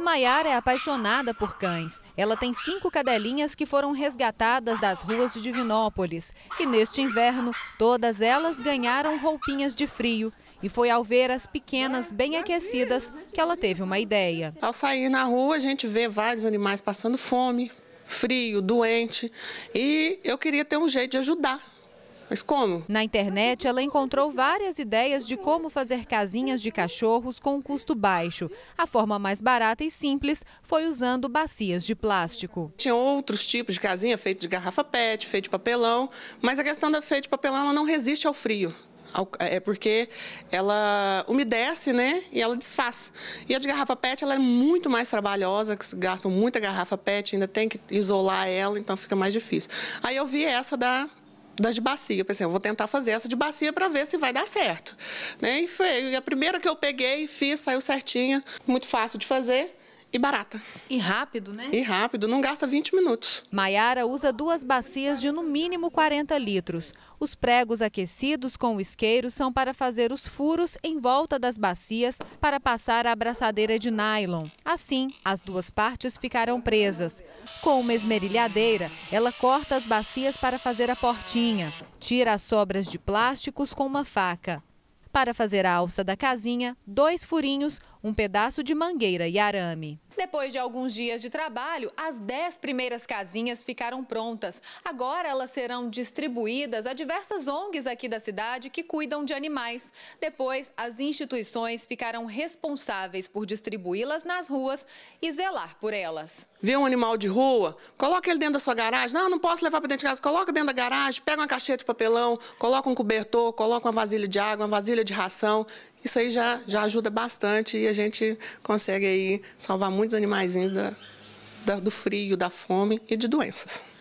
Maiara é apaixonada por cães. Ela tem cinco cadelinhas que foram resgatadas das ruas de Divinópolis. E neste inverno, todas elas ganharam roupinhas de frio. E foi ao ver as pequenas bem aquecidas que ela teve uma ideia. Ao sair na rua, a gente vê vários animais passando fome, frio, doente. E eu queria ter um jeito de ajudar mas como? Na internet, ela encontrou várias ideias de como fazer casinhas de cachorros com custo baixo. A forma mais barata e simples foi usando bacias de plástico. Tinha outros tipos de casinha feito de garrafa PET, feito de papelão, mas a questão da feita de papelão ela não resiste ao frio é, é porque ela umedece, né? E ela desfaz. E a de garrafa PET, ela é muito mais trabalhosa, que gastam muita garrafa PET, ainda tem que isolar ela, então fica mais difícil. Aí eu vi essa da das de bacia. Eu pensei, eu vou tentar fazer essa de bacia para ver se vai dar certo. Né? E, foi, e a primeira que eu peguei, fiz, saiu certinha. Muito fácil de fazer e barata. E rápido, né? E rápido, não gasta 20 minutos. Maiara usa duas bacias de no mínimo 40 litros. Os pregos aquecidos com o isqueiro são para fazer os furos em volta das bacias para passar a abraçadeira de nylon. Assim, as duas partes ficarão presas. Com uma esmerilhadeira, ela corta as bacias para fazer a portinha. Tira as sobras de plásticos com uma faca. Para fazer a alça da casinha, dois furinhos, um pedaço de mangueira e arame. Depois de alguns dias de trabalho, as 10 primeiras casinhas ficaram prontas. Agora elas serão distribuídas a diversas ONGs aqui da cidade que cuidam de animais. Depois, as instituições ficarão responsáveis por distribuí-las nas ruas e zelar por elas. Vê um animal de rua, coloca ele dentro da sua garagem. Não, não posso levar para dentro de casa. Coloca dentro da garagem, pega uma caixinha de papelão, coloca um cobertor, coloca uma vasilha de água, uma vasilha de ração isso aí já, já ajuda bastante e a gente consegue aí salvar muitos animaizinhos da, da, do frio, da fome e de doenças.